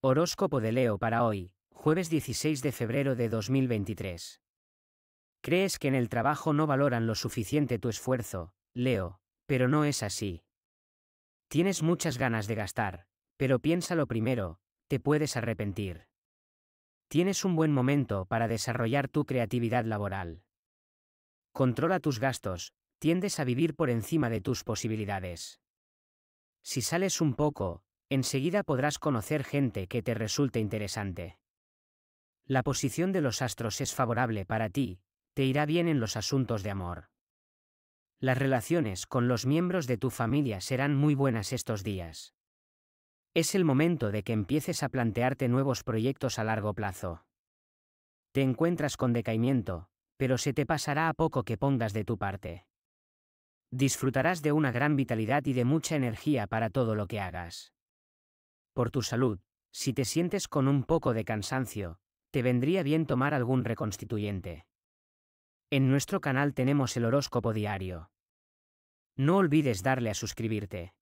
Horóscopo de Leo para hoy, jueves 16 de febrero de 2023. Crees que en el trabajo no valoran lo suficiente tu esfuerzo, Leo, pero no es así. Tienes muchas ganas de gastar, pero piénsalo primero, te puedes arrepentir. Tienes un buen momento para desarrollar tu creatividad laboral. Controla tus gastos, tiendes a vivir por encima de tus posibilidades. Si sales un poco, Enseguida podrás conocer gente que te resulte interesante. La posición de los astros es favorable para ti, te irá bien en los asuntos de amor. Las relaciones con los miembros de tu familia serán muy buenas estos días. Es el momento de que empieces a plantearte nuevos proyectos a largo plazo. Te encuentras con decaimiento, pero se te pasará a poco que pongas de tu parte. Disfrutarás de una gran vitalidad y de mucha energía para todo lo que hagas por tu salud, si te sientes con un poco de cansancio, te vendría bien tomar algún reconstituyente. En nuestro canal tenemos el horóscopo diario. No olvides darle a suscribirte.